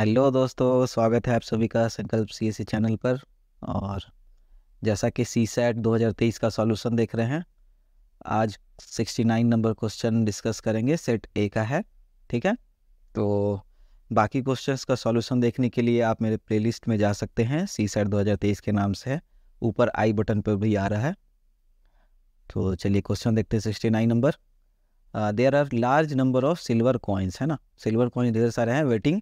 hello दोस्तों स्वागत है आप सभी का संकल्प सी सी चैनल पर और जैसा कि सी सेट दो का सॉल्यूशन देख रहे हैं आज 69 नंबर क्वेश्चन डिस्कस करेंगे सेट ए का है ठीक है तो बाकी क्वेश्चंस का सॉल्यूशन देखने के लिए आप मेरे प्लेलिस्ट में जा सकते हैं सी सेट दो के नाम से है ऊपर आई बटन पर भी आ रहा है तो चलिए क्वेश्चन देखते हैं sixty number there are large number of silver coins है ना सिल्वर कॉइन्स ढेर सारे हैं वेटिंग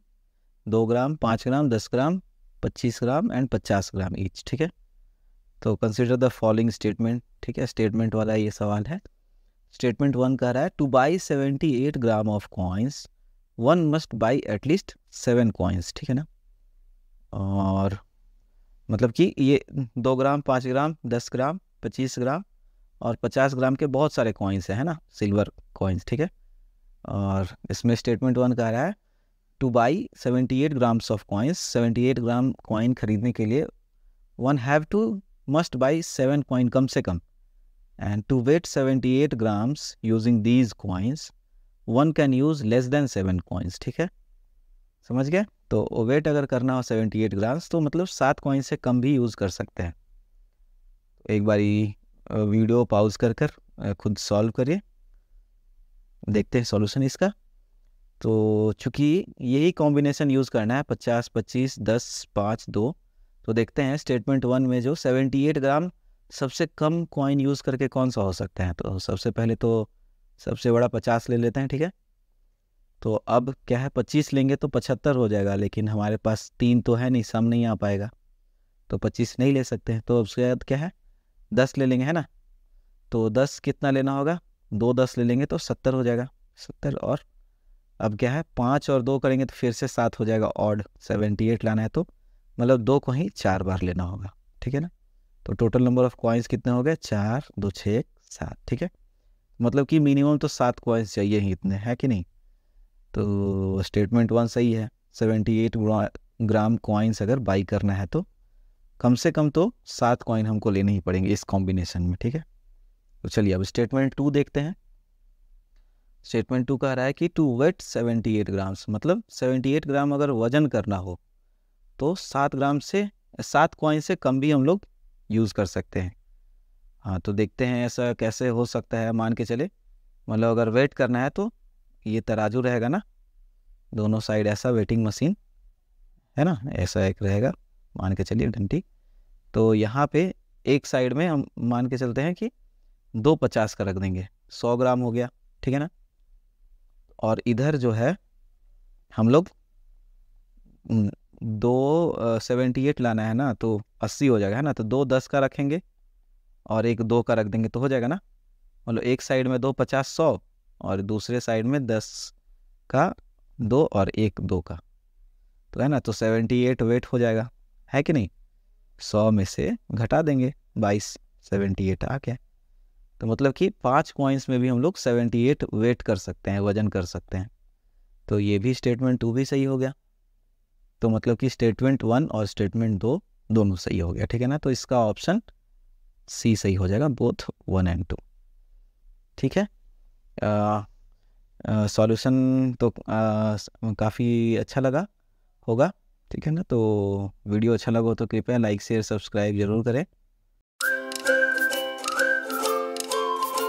दो ग्राम पाँच ग्राम दस ग्राम पच्चीस ग्राम एंड पचास ग्राम ईच ठीक है तो कंसिडर द फॉलोइंग स्टेटमेंट ठीक है स्टेटमेंट वाला ये सवाल है स्टेटमेंट वन कह रहा है to buy seventy eight gram of coins one must buy at least seven coins ठीक है ना और मतलब कि ये दो ग्राम पाँच ग्राम दस ग्राम पच्चीस ग्राम और पचास ग्राम के बहुत सारे कॉइन्स हैं है ना सिल्वर कॉइन्स ठीक है और इसमें स्टेटमेंट वन कह रहा है to buy seventy eight grams of coins eight gram coin खरीदने के लिए one have to must buy seven coin कम से कम and to weigh seventy eight grams using these coins one can use less than seven coins ठीक है समझ गए तो वेट अगर करना हो सेवेंटी एट ग्राम्स तो मतलब सात कॉइन से कम भी यूज़ कर सकते हैं एक बारी वीडियो पाउज कर कर खुद सॉल्व करिए देखते हैं सॉल्यूशन इसका तो चूँकि यही कॉम्बिनेशन यूज़ करना है पचास पच्चीस दस पाँच दो तो देखते हैं स्टेटमेंट वन में जो सेवेंटी एट ग्राम सबसे कम कॉइन यूज़ करके कौन सा हो सकता है तो सबसे पहले तो सबसे बड़ा पचास ले लेते हैं ठीक है तो अब क्या है पच्चीस लेंगे तो पचहत्तर हो जाएगा लेकिन हमारे पास तीन तो है नहीं सम नहीं आ पाएगा तो पच्चीस नहीं ले सकते हैं तो उसके बाद क्या है दस ले लेंगे है ना तो दस कितना लेना होगा दो दस ले लेंगे तो सत्तर हो जाएगा सत्तर और अब क्या है पाँच और दो करेंगे तो फिर से सात हो जाएगा ऑड सेवेंटी एट लाना है तो मतलब दो को ही चार बार लेना होगा ठीक है ना तो टोटल नंबर ऑफ कॉइन्स कितने हो गए चार दो छः एक सात ठीक है मतलब कि मिनिमम तो सात कॉइन्स चाहिए ही इतने है कि नहीं तो स्टेटमेंट वन सही है सेवेंटी एट ग्राम कॉइन्स अगर बाई करना है तो कम से कम तो सात कॉइन हमको लेने ही पड़ेंगे इस कॉम्बिनेशन में ठीक है तो चलिए अब स्टेटमेंट टू देखते हैं स्टेटमेंट टू कह रहा है कि to weigh seventy eight grams मतलब सेवेंटी एट ग्राम अगर वजन करना हो तो सात ग्राम से सात क्वाइन से कम भी हम लोग यूज़ कर सकते हैं हाँ तो देखते हैं ऐसा कैसे हो सकता है मान के चले मतलब अगर वेट करना है तो ये तराजू रहेगा ना दोनों साइड ऐसा वेटिंग मशीन है ना ऐसा एक रहेगा मान के चलिए घंटी तो यहाँ पे एक साइड में हम मान के चलते हैं कि दो पचास का रख देंगे सौ ग्राम हो गया ठीक है ना और इधर जो है हम लोग दो सेवेंटी एट लाना है ना तो अस्सी हो जाएगा है ना तो दो दस का रखेंगे और एक दो का रख देंगे तो हो जाएगा ना मतलब एक साइड में दो पचास सौ और दूसरे साइड में दस का दो और एक दो का तो है ना तो सेवेंटी एट वेट हो जाएगा है कि नहीं सौ में से घटा देंगे बाईस सेवेंटी एट आ गया तो मतलब कि पाँच कॉइन्स में भी हम लोग सेवेंटी एट वेट कर सकते हैं वजन कर सकते हैं तो ये भी स्टेटमेंट टू भी सही हो गया तो मतलब कि स्टेटमेंट वन और स्टेटमेंट दो दोनों सही हो गया ठीक है ना तो इसका ऑप्शन सी सही हो जाएगा बोथ वन एंड टू ठीक है सॉल्यूशन तो काफ़ी अच्छा लगा होगा ठीक है ना तो वीडियो अच्छा लगा हो तो कृपया लाइक शेयर सब्सक्राइब जरूर करें